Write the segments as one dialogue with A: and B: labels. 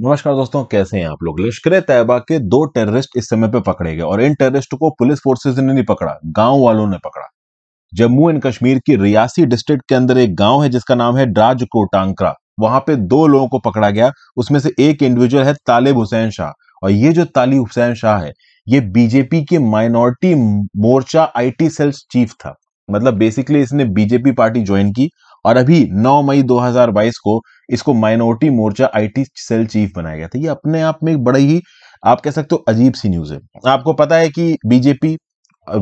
A: नमस्कार दोस्तों कैसे हैं आप लोग लश्कर तैयबा के दो टेररिस्ट इस समय पे पकड़े गए और इन टेररिस्ट को पुलिस फोर्सेस ने नहीं पकड़ा गांव वालों ने पकड़ा जम्मू एंड कश्मीर की रियासी डिस्ट्रिक्ट के अंदर एक गांव है जिसका नाम है ड्राज कोटांकरा वहां पे दो लोगों को पकड़ा गया उसमें से एक इंडिविजुअल है तालिब हुसैन शाह और ये जो तालिब हुसैन शाह है ये बीजेपी के माइनॉरिटी मोर्चा आई सेल्स चीफ था मतलब बेसिकली इसने बीजेपी पार्टी ज्वाइन की और अभी 9 मई 2022 को इसको माइनॉरिटी मोर्चा आईटी सेल चीफ बनाया गया था ये अपने आप में बड़ी ही आप कह सकते हो अजीब सी न्यूज है आपको पता है कि BJP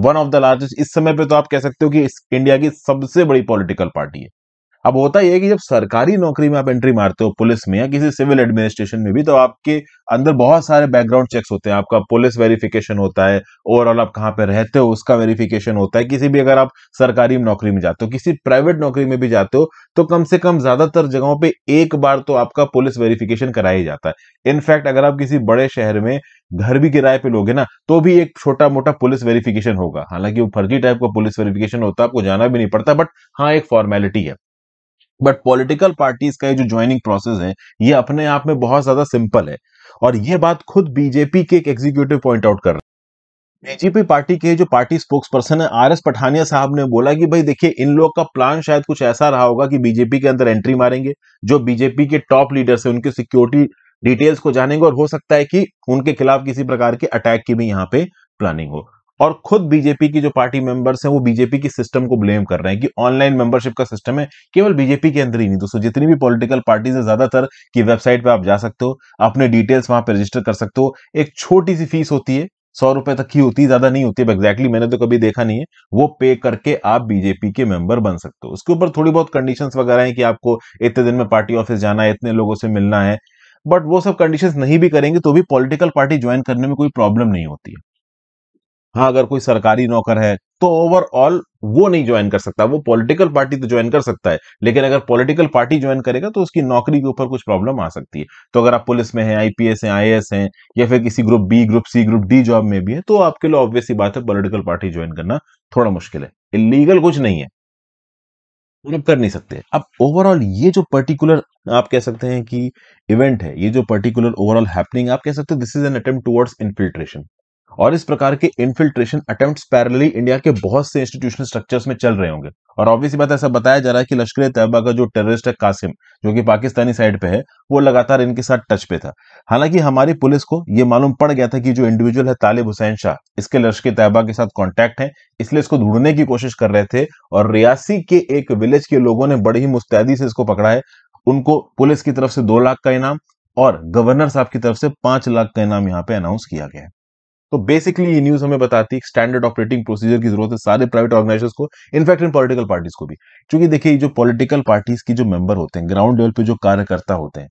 A: one of the largest इस समय पे तो आप कह सकते हो कि इंडिया की सबसे बड़ी पॉलिटिकल पार्टी है अब होता यह कि जब सरकारी नौकरी में आप एंट्री मारते हो पुलिस में या किसी सिविल एडमिनिस्ट्रेशन में भी तो आपके अंदर बहुत सारे बैकग्राउंड चेक्स होते हैं आपका पुलिस वेरिफिकेशन होता है ओवरऑल आप कहाँ पे रहते हो उसका वेरिफिकेशन होता है किसी भी अगर आप सरकारी नौकरी में जाते हो किसी प्राइवेट नौकरी में भी जाते हो तो कम से कम ज्यादातर जगहों पर एक बार तो आपका पुलिस वेरिफिकेशन कराया ही जाता है इनफैक्ट अगर आप किसी बड़े शहर में घर भी किराए पे लोगे ना तो भी एक छोटा मोटा पुलिस वेरिफिकेशन होगा हालांकि वो फर्जी टाइप का पुलिस वेरिफिकेशन होता है आपको जाना भी नहीं पड़ता बट हाँ एक फॉर्मेलिटी है बट पॉलिटिकल पार्टीज का ये जो ज्वाइनिंग प्रोसेस है ये अपने आप में बहुत ज्यादा सिंपल है और ये बात खुद बीजेपी के एक एग्जीक्यूटिव पॉइंट आउट कर रहे हैं बीजेपी पार्टी के जो पार्टी स्पोक्स पर्सन है आर एस पठानिया साहब ने बोला कि भाई देखिए इन लोग का प्लान शायद कुछ ऐसा रहा होगा कि बीजेपी के अंदर एंट्री मारेंगे जो बीजेपी के टॉप लीडर्स है उनके सिक्योरिटी डिटेल्स को जानेंगे और हो सकता है कि उनके खिलाफ किसी प्रकार के अटैक की भी यहाँ पे प्लानिंग हो और खुद बीजेपी की जो पार्टी मेंबर्स हैं वो बीजेपी की सिस्टम को ब्लेम कर रहे हैं कि ऑनलाइन मेंबरशिप का सिस्टम है केवल बीजेपी के अंदर ही नहीं दोस्तों जितनी भी पॉलिटिकल पार्टीज है ज्यादातर की वेबसाइट पर आप जा सकते हो अपने डिटेल्स वहां पर रजिस्टर कर सकते हो एक छोटी सी फीस होती है सौ रुपए तक की होती है ज्यादा नहीं होती एग्जैक्टली मैंने तो कभी देखा नहीं है वो पे करके आप बीजेपी के मेंबर बन सकते हो उसके ऊपर थोड़ी बहुत कंडीशन वगैरह हैं कि आपको इतने दिन में पार्टी ऑफिस जाना है इतने लोगों से मिलना है बट वो सब कंडीशंस नहीं भी करेंगे तो भी पॉलिटिकल पार्टी ज्वाइन करने में कोई प्रॉब्लम नहीं होती है हाँ अगर कोई सरकारी नौकर है तो ओवरऑल वो नहीं ज्वाइन कर सकता वो पॉलिटिकल पार्टी तो ज्वाइन कर सकता है लेकिन अगर पॉलिटिकल पार्टी ज्वाइन करेगा तो उसकी नौकरी के ऊपर कुछ प्रॉब्लम आ सकती है तो अगर आप पुलिस में हैं आईपीएस हैं आईएएस हैं या फिर किसी group B group C group D job में भी है तो आपके लिए ऑब्वियसली बात है पोलिटिकल पार्टी ज्वाइन करना थोड़ा मुश्किल है इलीगल कुछ नहीं है कर नहीं सकते अब ओवरऑल ये जो पर्टिकुलर आप कह सकते हैं कि इवेंट है ये जो पर्टिकुलर ओवरऑल हैपनिंग आप कह सकते हो this is an attempt towards infiltration और इस प्रकार के इनफिल्ट्रेशन अटेम्प्ट पैरेलली इंडिया के बहुत से इंस्टीट्यूशनल स्ट्रक्चर्स में चल रहे होंगे और ऑब्वियसली बात ऐसा बताया जा रहा है कि लश्कर तैयबा का जो टेररिस्ट है कासिम जो कि पाकिस्तानी साइड पे है वो लगातार इनके साथ टच पे था हालांकि हमारी पुलिस को ये मालूम पड़ गया था कि जो इंडिविजुअल है तालिब हुसैन शाह इसके लश्कर तैयबा के साथ कॉन्टैक्ट है इसलिए इसको ढूंढने की कोशिश कर रहे थे और रियासी के एक विलेज के लोगों ने बड़ी ही मुस्तैदी से इसको पकड़ा है उनको पुलिस की तरफ से दो लाख का इनाम और गवर्नर साहब की तरफ से पांच लाख का इनाम यहाँ पे अनाउंस किया गया है तो बेसिकली ये न्यूज हमें बताती है स्टैंडर्ड ऑपरेटिंग प्रोसीजर की जरूरत है सारे प्राइवेट ऑर्गेनाइजर्स को इनफैक्ट इन पॉलिटिकल पार्टीज को भी क्योंकि देखिए जो पॉलिटिकल पार्टीज की जो मेंबर होते हैं ग्राउंड लेवल पे जो कार्यकर्ता होते हैं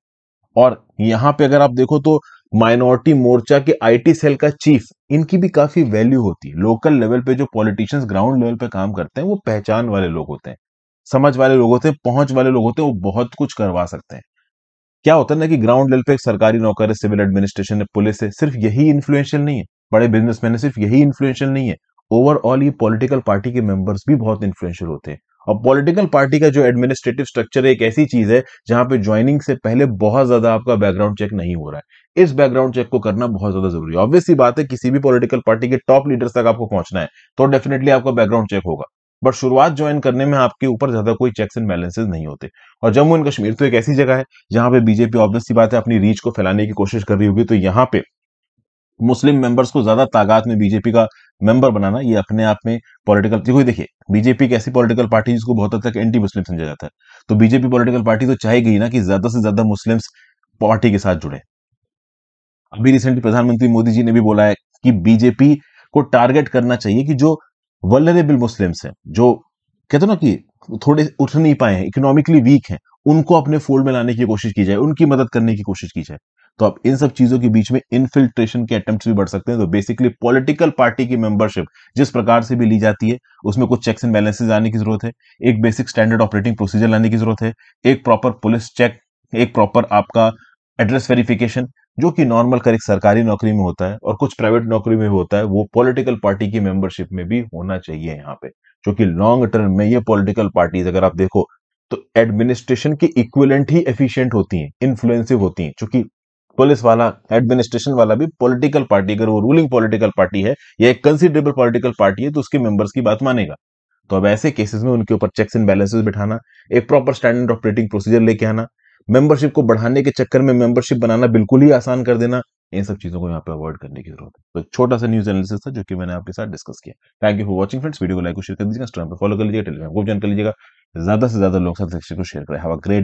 A: और यहाँ पे अगर आप देखो तो माइनॉरिटी मोर्चा के आईटी सेल का चीफ इनकी भी काफी वैल्यू होती है लोकल लेवल पे जो पॉलिटिशियंस ग्राउंड लेवल पे काम करते हैं वो पहचान वाले लोग होते हैं समझ वाले लोग होते हैं पहुंच वाले लोग होते हैं वो बहुत कुछ करवा सकते हैं क्या होता है ना कि ग्राउंड लेवल पे एक सरकारी नौकर है सिविल एडमिनिस्ट्रेशन है पुलिस है सिर्फ यही इन्फ्लुएंशियल नहीं है बड़े बिजनेसमैन सिर्फ यही इन्फ्लुएंशियल नहीं है ओवरऑल ये पॉलिटिकल पार्टी के मेंबर्स भी बहुत इन्फ्लुएंशियल होते हैं और पॉलिटिकल पार्टी का जो एडमिनिस्ट्रेटिव स्ट्रक्चर है एक ऐसी चीज है जहां पे ज्वाइनिंग से पहले बहुत ज्यादा आपका बैकग्राउंड चेक नहीं हो रहा है इस बैकग्राउंड चेक को करना बहुत ज्यादा जरूरी है ऑब्वियसली बात है किसी भी पॉलिटिकल पार्टी के टॉप लीडर्स तक आपको पहुंचना है तो डेफिनेटली आपका बैकग्राउंड चेक होगा बट शुरुआत ज्वाइन करने में आपके ऊपर ज्यादा कोई चेक्स एंड बैलेंसेज नहीं होते और जम्मू एंड कश्मीर तो एक ऐसी जगह है जहां पे बीजेपी ऑब्वियसली बात है अपनी रीच को फैलाने की कोशिश कर रही होगी तो यहाँ पे मुस्लिम मेंबर्स को ज्यादा तादाद में बीजेपी का मेंबर बनाना ये अपने आप में पॉलिटिकल देखो देखिए बीजेपी एक ऐसी पॉलिटिकल पार्टी जिसको बहुत हद तक एंटी मुस्लिम समझा जाता है तो बीजेपी पॉलिटिकल पार्टी तो चाहेगी ना कि ज्यादा से ज्यादा मुस्लिम्स पार्टी के साथ जुड़े अभी रिसेंटली प्रधानमंत्री मोदी जी ने भी बोला है कि बीजेपी को टारगेट करना चाहिए कि जो वलरेबल मुस्लिम्स हैं जो कहते हैं ना कि थोड़े उठ नहीं पाए हैं इकोनॉमिकली वीक हैं उनको अपने फोल्ड में लाने की कोशिश की जाए उनकी मदद करने की कोशिश की जाए तो आप इन सब चीजों के बीच में इनफिल्ट्रेशन के अटेम्प्ट भी बढ़ सकते हैं तो बेसिकली पॉलिटिकल पार्टी की मेंबरशिप जिस प्रकार से भी ली जाती है उसमें कुछ चेक्स एंड बैलेंसेज आने की जरूरत है एक बेसिक स्टैंडर्ड ऑपरेटिंग प्रोसीजर लाने की जरूरत है एक प्रॉपर पुलिस चेक एक प्रॉपर आपका एड्रेस वेरिफिकेशन जो कि नॉर्मल कर एक सरकारी नौकरी में होता है और कुछ प्राइवेट नौकरी में भी होता है वो पॉलिटिकल पार्टी की मेंबरशिप में भी होना चाहिए यहाँ पे जो कि लॉन्ग टर्म में ये पॉलिटिकल पार्टीज अगर आप देखो तो एडमिनिस्ट्रेशन की इक्विलेंट ही एफिशिएंट होती हैं इन्फ्लुएंसिव होती हैं क्योंकि पुलिस वाला एडमिनिस्ट्रेशन वाला भी पॉलिटिकल पार्टी अगर वो रूलिंग पॉलिटिकल पार्टी है या एक कंसिडरेबल पॉलिटिकल पार्टी है तो उसके मेंबर्स की बात मानेगा तो अब ऐसे केसेस में उनके ऊपर चेक्स एंड बैलेंसेस बिठाना एक प्रॉपर स्टैंडर्ड ऑपरेटिंग प्रोसीजर लेके आना मेंबरशिप को बढ़ाने के चक्कर में मेंबरशिप बनाना बिल्कुल ही आसान कर देना इन सब चीजों को यहाँ पे अवॉइड करने की जरूरत है तो छोटा सा न्यूज एनालिसिस था जो कि मैंने आपके साथ डिस्कस किया thank you for watching friends video को लाइक शेयर कर दीजिएगा इंस्टाग्राम पर फॉलो कर लीजिएगा टेलीग्राम को ज्वाइन कर लीजिएगा ज्यादा से ज्यादा लोग साथ को शेयर करें हैव अ ग्रेट